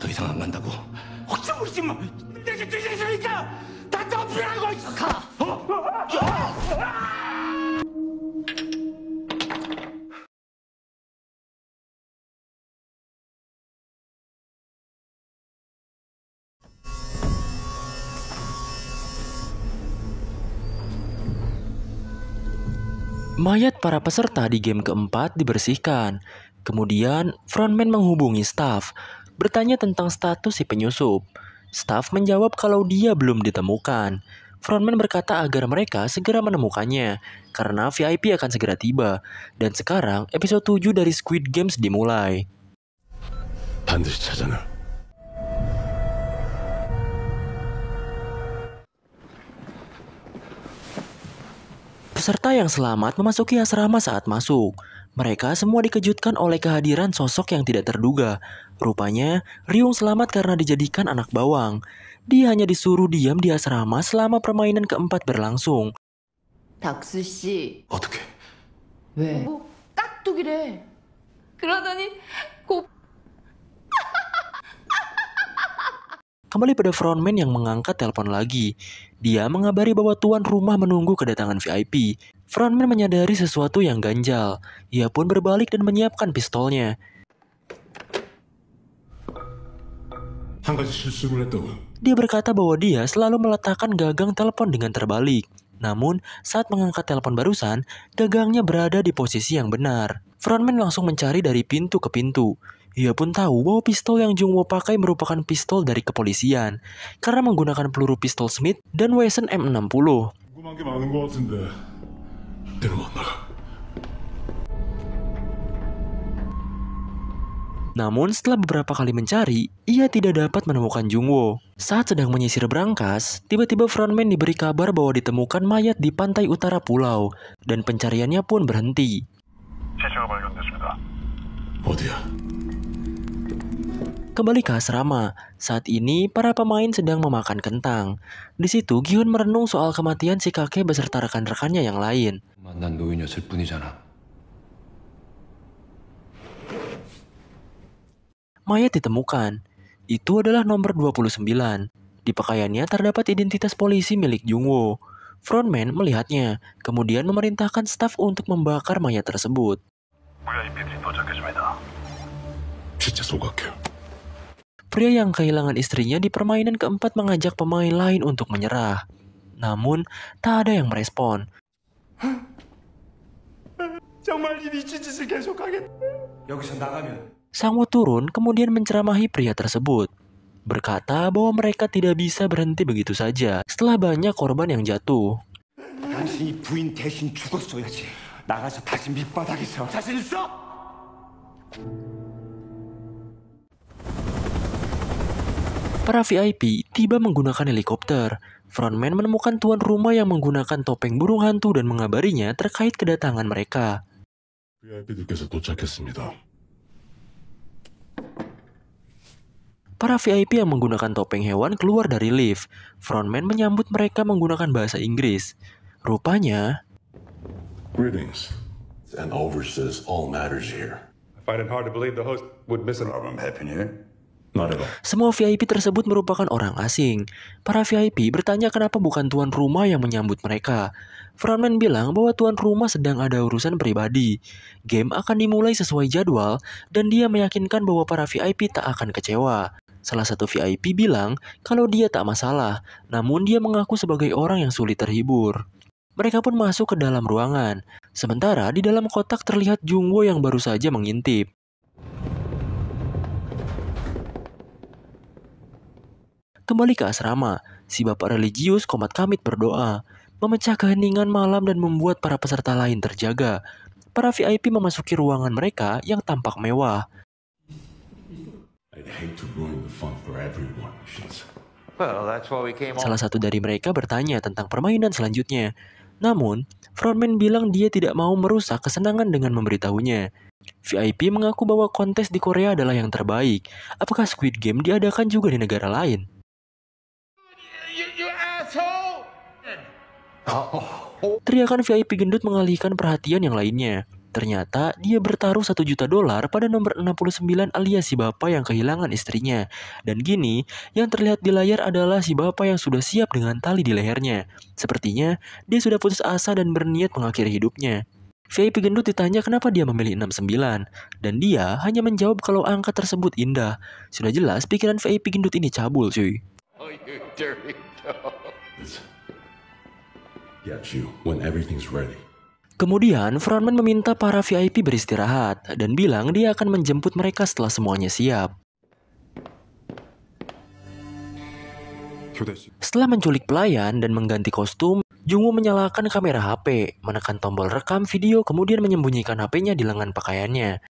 더 이상 안 간다고. 혹시 마. 내게 다 가. 어? Mayat para peserta di game keempat dibersihkan. Kemudian, frontman menghubungi staff bertanya tentang status si penyusup. Staff menjawab kalau dia belum ditemukan. Frontman berkata agar mereka segera menemukannya, karena VIP akan segera tiba. Dan sekarang, episode 7 dari Squid Games dimulai. Peserta yang selamat memasuki asrama saat masuk. Mereka semua dikejutkan oleh kehadiran sosok yang tidak terduga. Rupanya, Riung selamat karena dijadikan anak bawang. Dia hanya disuruh diam di asrama selama permainan keempat berlangsung. 박수 씨. 어떻게? Kembali pada frontman yang mengangkat telepon lagi. Dia mengabari bahwa tuan rumah menunggu kedatangan VIP. Frontman menyadari sesuatu yang ganjal. Ia pun berbalik dan menyiapkan pistolnya. Dia berkata bahwa dia selalu meletakkan gagang telepon dengan terbalik. Namun, saat mengangkat telepon barusan, gagangnya berada di posisi yang benar. Frontman langsung mencari dari pintu ke pintu. Ia pun tahu bahwa pistol yang Jungwo pakai merupakan pistol dari kepolisian karena menggunakan peluru pistol Smith dan Wesson M60. Namun setelah beberapa kali mencari, ia tidak dapat menemukan Jungwo. Saat sedang menyisir berangkas, tiba-tiba frontman diberi kabar bahwa ditemukan mayat di pantai utara pulau, dan pencariannya pun berhenti kembali ke asrama. Saat ini, para pemain sedang memakan kentang. Di situ, Gihun merenung soal kematian si kakek beserta rekan-rekannya yang lain. Mayat ditemukan. Itu adalah nomor 29. Di pakaiannya terdapat identitas polisi milik Jungwo. Frontman melihatnya, kemudian memerintahkan staf untuk membakar mayat tersebut. 진짜 소각해요. Pria yang kehilangan istrinya di permainan keempat mengajak pemain lain untuk menyerah. Namun, tak ada yang merespon. Sangwo turun kemudian menceramahi pria tersebut. Berkata bahwa mereka tidak bisa berhenti begitu saja setelah banyak korban yang jatuh. Para VIP tiba menggunakan helikopter. Frontman menemukan tuan rumah yang menggunakan topeng burung hantu dan mengabarinya terkait kedatangan mereka. Para VIP yang menggunakan topeng hewan keluar dari lift. Frontman menyambut mereka menggunakan bahasa Inggris. Rupanya... Greetings. and overseas all matters here. I find it hard to believe the host would miss an... Problem happening here. Semua VIP tersebut merupakan orang asing. Para VIP bertanya kenapa bukan tuan rumah yang menyambut mereka. Frontman bilang bahwa tuan rumah sedang ada urusan pribadi. Game akan dimulai sesuai jadwal dan dia meyakinkan bahwa para VIP tak akan kecewa. Salah satu VIP bilang kalau dia tak masalah, namun dia mengaku sebagai orang yang sulit terhibur. Mereka pun masuk ke dalam ruangan. Sementara di dalam kotak terlihat Jungwo yang baru saja mengintip. Kembali ke asrama, si bapak religius komat kamit berdoa, memecah keheningan malam dan membuat para peserta lain terjaga. Para VIP memasuki ruangan mereka yang tampak mewah. Salah satu dari mereka bertanya tentang permainan selanjutnya. Namun, frontman bilang dia tidak mau merusak kesenangan dengan memberitahunya. VIP mengaku bahwa kontes di Korea adalah yang terbaik. Apakah Squid Game diadakan juga di negara lain? Teriakan VIP gendut mengalihkan perhatian yang lainnya. Ternyata dia bertaruh 1 juta dolar pada nomor 69 alias si bapak yang kehilangan istrinya. Dan gini, yang terlihat di layar adalah si bapak yang sudah siap dengan tali di lehernya. Sepertinya, dia sudah putus asa dan berniat mengakhiri hidupnya. VIP gendut ditanya kenapa dia memilih 69, dan dia hanya menjawab kalau angka tersebut indah. Sudah jelas pikiran VIP gendut ini cabul cuy. Oh, Kemudian, Frontman meminta para VIP beristirahat dan bilang dia akan menjemput mereka setelah semuanya siap. Setelah menculik pelayan dan mengganti kostum, Jungwoo menyalakan kamera HP, menekan tombol rekam video kemudian menyembunyikan HP-nya di lengan pakaiannya.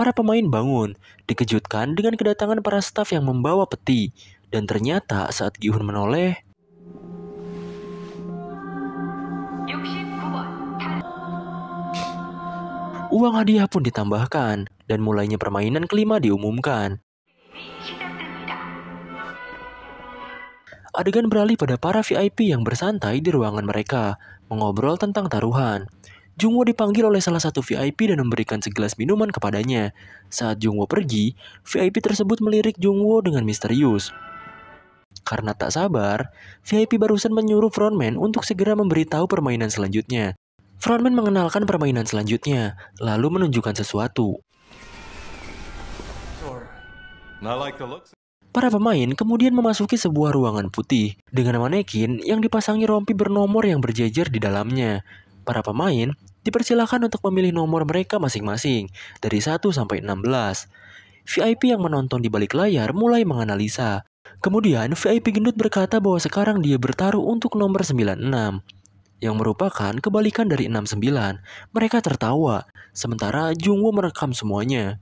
para pemain bangun, dikejutkan dengan kedatangan para staf yang membawa peti. Dan ternyata saat Gihun menoleh, uang hadiah pun ditambahkan, dan mulainya permainan kelima diumumkan. Adegan beralih pada para VIP yang bersantai di ruangan mereka, mengobrol tentang taruhan. Jungwoo dipanggil oleh salah satu VIP dan memberikan segelas minuman kepadanya. Saat Jungwoo pergi, VIP tersebut melirik Jungwoo dengan misterius. Karena tak sabar, VIP barusan menyuruh frontman untuk segera memberitahu permainan selanjutnya. Frontman mengenalkan permainan selanjutnya, lalu menunjukkan sesuatu. Para pemain kemudian memasuki sebuah ruangan putih dengan manekin yang dipasangi rompi bernomor yang berjejer di dalamnya. Para pemain dipersilahkan untuk memilih nomor mereka masing-masing, dari 1 sampai 16. VIP yang menonton di balik layar mulai menganalisa. Kemudian VIP gendut berkata bahwa sekarang dia bertaruh untuk nomor 96 yang merupakan kebalikan dari 69. Mereka tertawa, sementara Jungwoo merekam semuanya.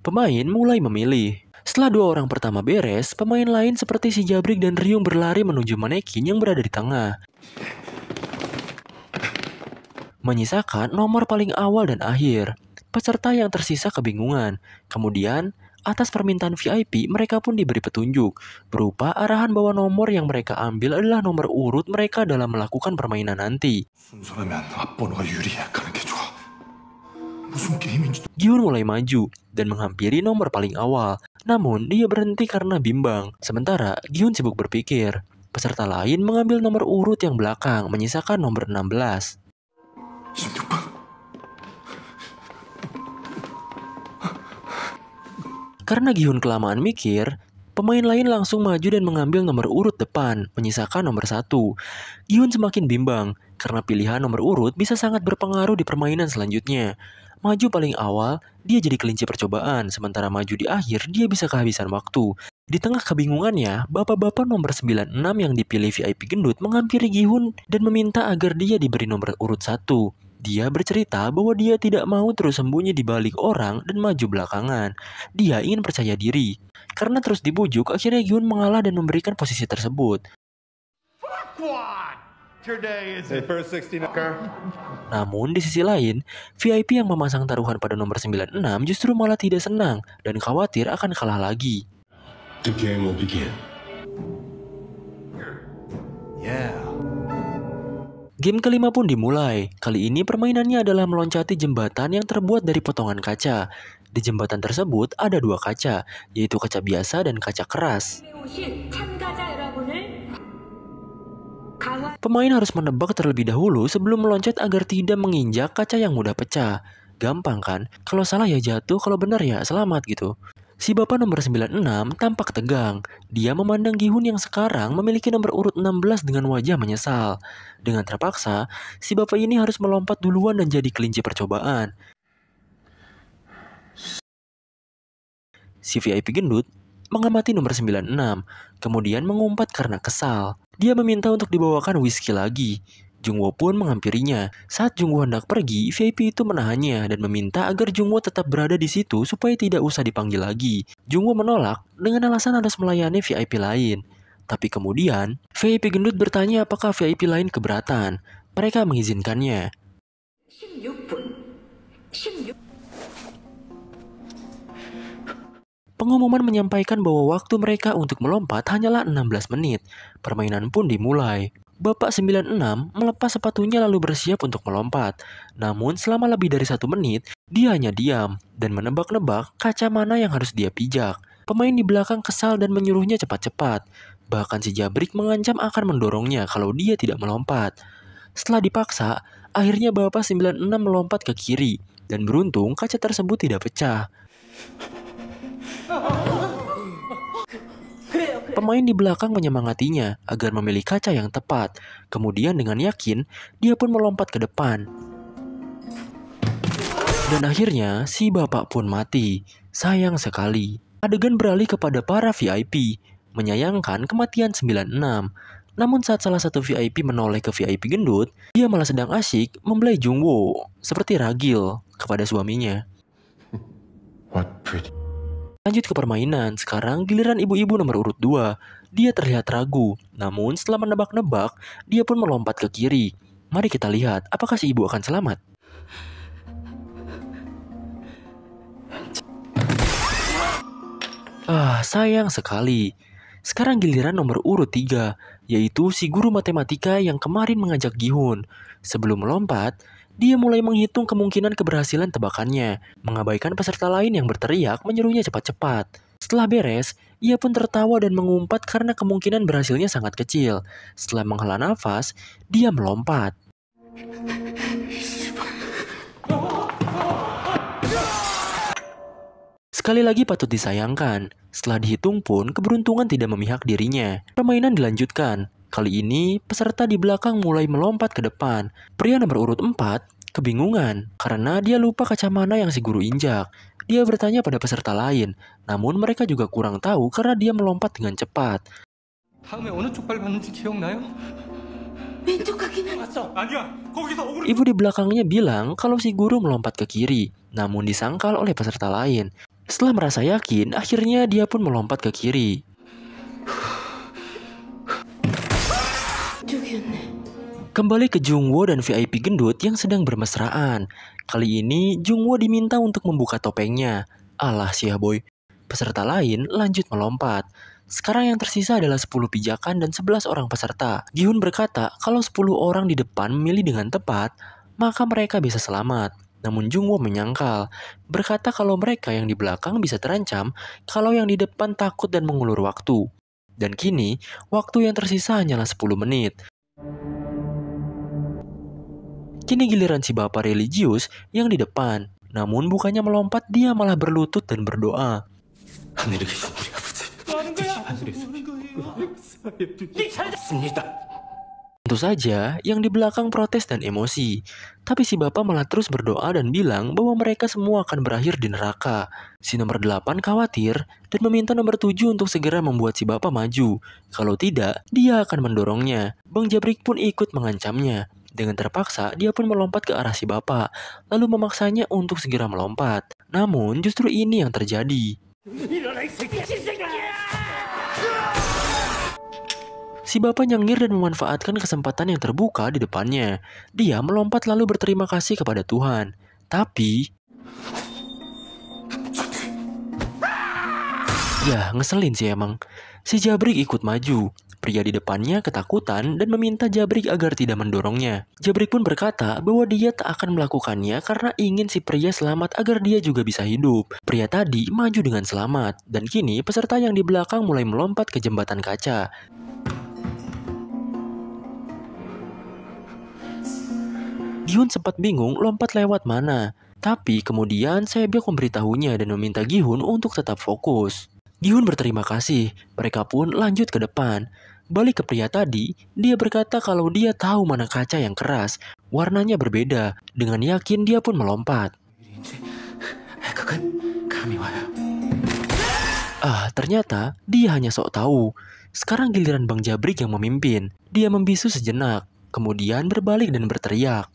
Pemain mulai memilih. Setelah dua orang pertama beres, pemain lain seperti si Jabrik dan Ryung berlari menuju manekin yang berada di tengah. Menyisakan nomor paling awal dan akhir. Peserta yang tersisa kebingungan. Kemudian, atas permintaan VIP, mereka pun diberi petunjuk. Berupa arahan bahwa nomor yang mereka ambil adalah nomor urut mereka dalam melakukan permainan nanti. Giun mulai maju dan menghampiri nomor paling awal. Namun, dia berhenti karena bimbang. Sementara, Giun sibuk berpikir. Peserta lain mengambil nomor urut yang belakang, menyisakan nomor 16. Karena Gihun kelamaan mikir, pemain lain langsung maju dan mengambil nomor urut depan, menyisakan nomor satu. Gihun semakin bimbang, karena pilihan nomor urut bisa sangat berpengaruh di permainan selanjutnya. Maju paling awal, dia jadi kelinci percobaan, sementara maju di akhir, dia bisa kehabisan waktu. Di tengah kebingungannya, bapak-bapak nomor 96 yang dipilih VIP gendut menghampiri Gihun dan meminta agar dia diberi nomor urut satu. Dia bercerita bahwa dia tidak mau terus sembunyi di balik orang dan maju belakangan. Dia ingin percaya diri. Karena terus dibujuk, akhirnya Gihun mengalah dan memberikan posisi tersebut. Fuck namun di sisi lain, VIP yang memasang taruhan pada nomor 96 justru malah tidak senang dan khawatir akan kalah lagi. The game will begin. Game kelima pun dimulai. Kali ini permainannya adalah meloncati jembatan yang terbuat dari potongan kaca. Di jembatan tersebut ada dua kaca, yaitu kaca biasa dan kaca keras. Pemain harus menebak terlebih dahulu sebelum meloncat agar tidak menginjak kaca yang mudah pecah. Gampang kan? Kalau salah ya jatuh, kalau benar ya selamat gitu. Si bapak nomor 96 tampak tegang. Dia memandang Gihun yang sekarang memiliki nomor urut 16 dengan wajah menyesal. Dengan terpaksa, si bapak ini harus melompat duluan dan jadi kelinci percobaan. Si VIP gendut mengamati nomor 96, kemudian mengumpat karena kesal. Dia meminta untuk dibawakan whisky lagi. Jungwo pun menghampirinya. Saat Jungwo hendak pergi, VIP itu menahannya dan meminta agar Jungwo tetap berada di situ supaya tidak usah dipanggil lagi. Jungwo menolak dengan alasan harus melayani VIP lain. Tapi kemudian, VIP gendut bertanya apakah VIP lain keberatan. Mereka mengizinkannya. Pengumuman menyampaikan bahwa waktu mereka untuk melompat hanyalah 16 menit. Permainan pun dimulai. Bapak 96 melepas sepatunya lalu bersiap untuk melompat. Namun selama lebih dari satu menit, dia hanya diam dan menebak-nebak kaca mana yang harus dia pijak. Pemain di belakang kesal dan menyuruhnya cepat-cepat. Bahkan si Jabrik mengancam akan mendorongnya kalau dia tidak melompat. Setelah dipaksa, akhirnya Bapak 96 melompat ke kiri. Dan beruntung kaca tersebut tidak pecah. Pemain di belakang menyemangatinya agar memilih kaca yang tepat. Kemudian dengan yakin, dia pun melompat ke depan. Dan akhirnya, si bapak pun mati. Sayang sekali. Adegan beralih kepada para VIP, menyayangkan kematian 96. Namun saat salah satu VIP menoleh ke VIP gendut, dia malah sedang asyik membelai jungwoo seperti ragil, kepada suaminya. What pretty Lanjut ke permainan, sekarang giliran ibu-ibu nomor urut 2. Dia terlihat ragu, namun setelah menebak-nebak, dia pun melompat ke kiri. Mari kita lihat, apakah si ibu akan selamat? Ah, sayang sekali. Sekarang giliran nomor urut 3, yaitu si guru matematika yang kemarin mengajak Gihun. Sebelum melompat, dia mulai menghitung kemungkinan keberhasilan tebakannya, mengabaikan peserta lain yang berteriak menyuruhnya cepat-cepat. Setelah beres, ia pun tertawa dan mengumpat karena kemungkinan berhasilnya sangat kecil. Setelah menghela nafas, dia melompat. Sekali lagi patut disayangkan, setelah dihitung pun keberuntungan tidak memihak dirinya. Permainan dilanjutkan, Kali ini, peserta di belakang mulai melompat ke depan. Pria nomor urut 4 kebingungan karena dia lupa kacamana yang si guru injak. Dia bertanya pada peserta lain, namun mereka juga kurang tahu karena dia melompat dengan cepat. Ibu di belakangnya bilang kalau si guru melompat ke kiri, namun disangkal oleh peserta lain. Setelah merasa yakin, akhirnya dia pun melompat ke kiri. Kembali ke Jungwo dan VIP gendut yang sedang bermesraan. Kali ini Jungwo diminta untuk membuka topengnya. Alah sih ya boy. Peserta lain lanjut melompat. Sekarang yang tersisa adalah 10 pijakan dan 11 orang peserta. Gihun berkata kalau 10 orang di depan memilih dengan tepat, maka mereka bisa selamat. Namun Jungwo menyangkal, berkata kalau mereka yang di belakang bisa terancam kalau yang di depan takut dan mengulur waktu. Dan kini, waktu yang tersisa hanyalah 10 menit. Kini giliran si bapak religius yang di depan. Namun bukannya melompat, dia malah berlutut dan berdoa. Tentu saja, yang di belakang protes dan emosi. Tapi si bapak malah terus berdoa dan bilang bahwa mereka semua akan berakhir di neraka. Si nomor 8 khawatir dan meminta nomor tujuh untuk segera membuat si bapak maju. Kalau tidak, dia akan mendorongnya. Bang Jabrik pun ikut mengancamnya. Dengan terpaksa, dia pun melompat ke arah si bapak, lalu memaksanya untuk segera melompat. Namun, justru ini yang terjadi. Si bapak nyengir dan memanfaatkan kesempatan yang terbuka di depannya. Dia melompat lalu berterima kasih kepada Tuhan. Tapi... Ya, ngeselin sih emang. Si Jabrik ikut maju. Pria di depannya ketakutan dan meminta Jabrik agar tidak mendorongnya. Jabrik pun berkata bahwa dia tak akan melakukannya karena ingin si pria selamat agar dia juga bisa hidup. Pria tadi maju dengan selamat, dan kini peserta yang di belakang mulai melompat ke jembatan kaca. Gihun sempat bingung lompat lewat mana, tapi kemudian saya Sebiok memberitahunya dan meminta Gihun untuk tetap fokus. Gihun berterima kasih, mereka pun lanjut ke depan. Balik ke pria tadi, dia berkata kalau dia tahu mana kaca yang keras, warnanya berbeda. Dengan yakin dia pun melompat. Kan ah, ternyata dia hanya sok tahu. Sekarang giliran Bang Jabrik yang memimpin. Dia membisu sejenak, kemudian berbalik dan berteriak.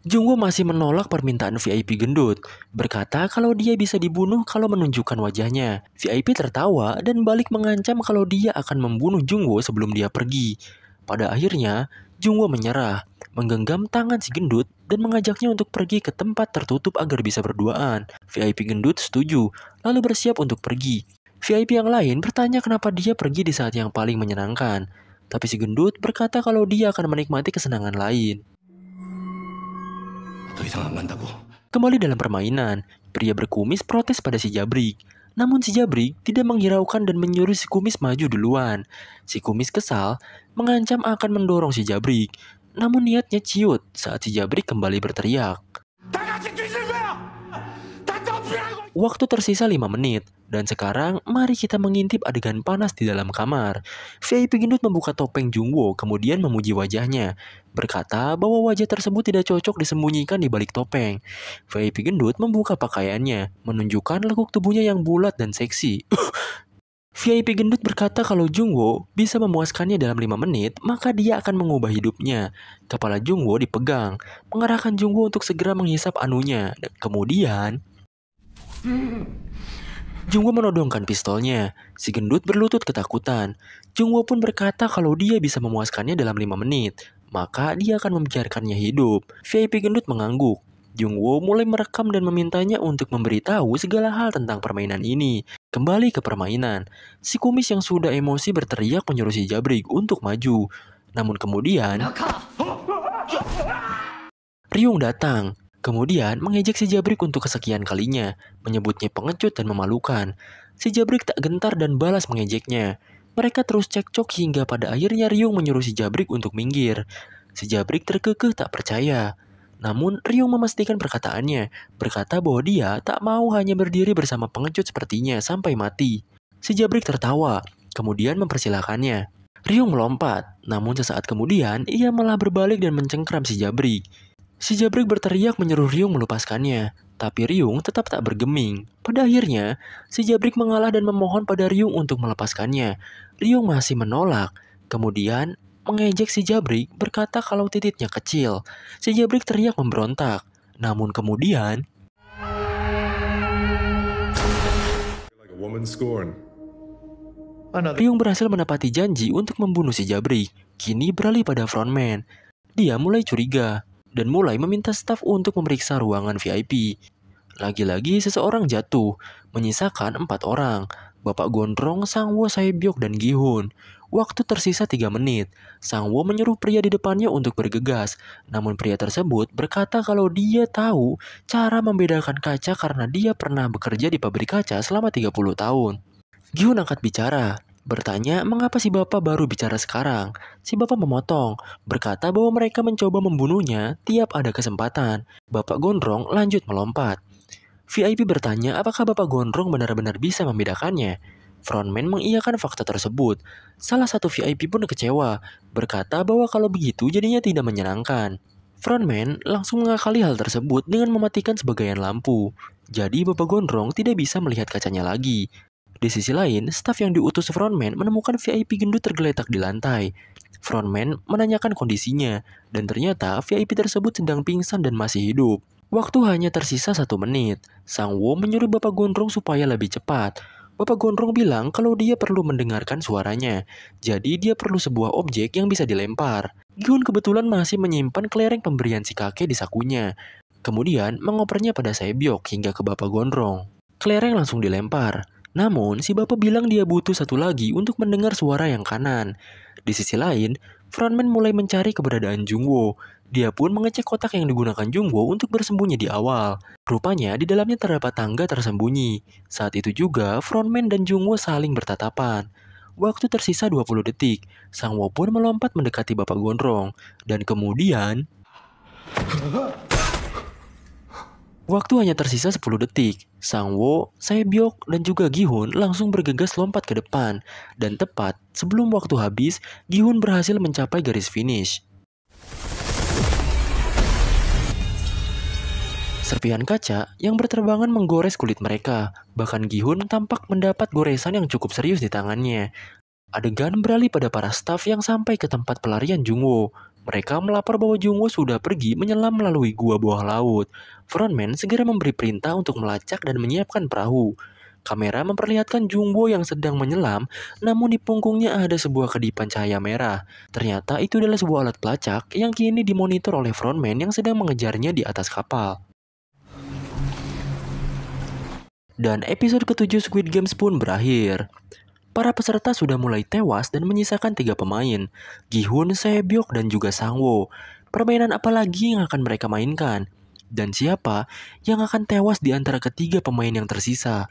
Jungwoo masih menolak permintaan VIP gendut, berkata kalau dia bisa dibunuh kalau menunjukkan wajahnya. VIP tertawa dan balik mengancam kalau dia akan membunuh Jungwoo sebelum dia pergi. Pada akhirnya, Jungwoo menyerah, menggenggam tangan si gendut dan mengajaknya untuk pergi ke tempat tertutup agar bisa berduaan. VIP gendut setuju, lalu bersiap untuk pergi. VIP yang lain bertanya kenapa dia pergi di saat yang paling menyenangkan. Tapi si gendut berkata kalau dia akan menikmati kesenangan lain. Kembali dalam permainan, pria berkumis protes pada si Jabrik. Namun si Jabrik tidak menghiraukan dan menyuruh si kumis maju duluan. Si kumis kesal, mengancam akan mendorong si Jabrik. Namun niatnya ciut saat si Jabrik kembali berteriak. Waktu tersisa 5 menit, dan sekarang mari kita mengintip adegan panas di dalam kamar. VIP gendut membuka topeng Jungwo kemudian memuji wajahnya, berkata bahwa wajah tersebut tidak cocok disembunyikan di balik topeng. VIP gendut membuka pakaiannya, menunjukkan lekuk tubuhnya yang bulat dan seksi. Uh. VIP gendut berkata kalau Jungwo bisa memuaskannya dalam 5 menit, maka dia akan mengubah hidupnya. Kepala Jungwo dipegang, mengarahkan Jungwo untuk segera menghisap anunya. Dan kemudian, Jungwo menodongkan pistolnya. Si gendut berlutut ketakutan. Jungwo pun berkata kalau dia bisa memuaskannya dalam lima menit, maka dia akan membiarkannya hidup. VIP gendut mengangguk. Jungwo mulai merekam dan memintanya untuk memberitahu segala hal tentang permainan ini. Kembali ke permainan, si kumis yang sudah emosi berteriak menyuruh si Jabrik untuk maju. Namun kemudian, Riung datang. Kemudian mengejek si Jabrik untuk kesekian kalinya, menyebutnya pengecut dan memalukan. Si Jabrik tak gentar dan balas mengejeknya. Mereka terus cekcok hingga pada akhirnya Ryung menyuruh si Jabrik untuk minggir. Si Jabrik terkekeh tak percaya. Namun Ryung memastikan perkataannya, berkata bahwa dia tak mau hanya berdiri bersama pengecut sepertinya sampai mati. Si Jabrik tertawa, kemudian mempersilahkannya. Ryung melompat, namun sesaat kemudian ia malah berbalik dan mencengkram si Jabrik. Si jabrik berteriak menyuruh Riung melepaskannya, tapi Riung tetap tak bergeming. Pada akhirnya, si jabrik mengalah dan memohon pada Riung untuk melepaskannya. Riung masih menolak. Kemudian, mengejek si jabrik berkata kalau titiknya kecil. Si jabrik teriak memberontak. Namun kemudian, Riung berhasil menepati janji untuk membunuh si Jabrik. Kini beralih pada frontman. Dia mulai curiga dan mulai meminta staf untuk memeriksa ruangan VIP. Lagi-lagi seseorang jatuh, menyisakan empat orang, Bapak Gondrong, Sangwo Saibyok, dan Gihun. Waktu tersisa tiga menit, Sangwo menyuruh pria di depannya untuk bergegas, namun pria tersebut berkata kalau dia tahu cara membedakan kaca karena dia pernah bekerja di pabrik kaca selama 30 tahun. Gihun angkat bicara, Bertanya mengapa si bapak baru bicara sekarang. Si bapak memotong, berkata bahwa mereka mencoba membunuhnya tiap ada kesempatan. Bapak Gondrong lanjut melompat. VIP bertanya apakah bapak Gondrong benar-benar bisa membedakannya. Frontman mengiyakan fakta tersebut. Salah satu VIP pun kecewa, berkata bahwa kalau begitu jadinya tidak menyenangkan. Frontman langsung mengakali hal tersebut dengan mematikan sebagian lampu. Jadi Bapak Gondrong tidak bisa melihat kacanya lagi. Di sisi lain, staf yang diutus frontman menemukan VIP gendut tergeletak di lantai. Frontman menanyakan kondisinya, dan ternyata VIP tersebut sedang pingsan dan masih hidup. Waktu hanya tersisa satu menit. Sang Wo menyuruh Bapak Gondrong supaya lebih cepat. Bapak Gondrong bilang kalau dia perlu mendengarkan suaranya, jadi dia perlu sebuah objek yang bisa dilempar. Gyun kebetulan masih menyimpan kelereng pemberian si kakek di sakunya. Kemudian mengopernya pada saya biok hingga ke Bapak Gondrong. Kelereng langsung dilempar. Namun, si bapak bilang dia butuh satu lagi untuk mendengar suara yang kanan. Di sisi lain, frontman mulai mencari keberadaan Jungwo. Dia pun mengecek kotak yang digunakan Jungwo untuk bersembunyi di awal. Rupanya di dalamnya terdapat tangga tersembunyi. Saat itu juga, frontman dan Jungwo saling bertatapan. Waktu tersisa 20 detik, Sang wapun pun melompat mendekati Bapak Gondrong. Dan kemudian... Waktu hanya tersisa 10 detik. Sang Wo, Byok, dan juga Gihun langsung bergegas lompat ke depan. Dan tepat sebelum waktu habis, Gihun berhasil mencapai garis finish. Serpihan kaca yang berterbangan menggores kulit mereka. Bahkan Gihun tampak mendapat goresan yang cukup serius di tangannya. Adegan beralih pada para staf yang sampai ke tempat pelarian Jungwo. Mereka melapor bahwa Jungwo sudah pergi menyelam melalui gua bawah laut. Frontman segera memberi perintah untuk melacak dan menyiapkan perahu. Kamera memperlihatkan Jungwo yang sedang menyelam, namun di punggungnya ada sebuah kedipan cahaya merah. Ternyata itu adalah sebuah alat pelacak yang kini dimonitor oleh frontman yang sedang mengejarnya di atas kapal. Dan episode ketujuh Squid Games pun berakhir. Para peserta sudah mulai tewas dan menyisakan tiga pemain, Gihun, Sebyok, dan juga Sangwo. Permainan apa lagi yang akan mereka mainkan? Dan siapa yang akan tewas di antara ketiga pemain yang tersisa?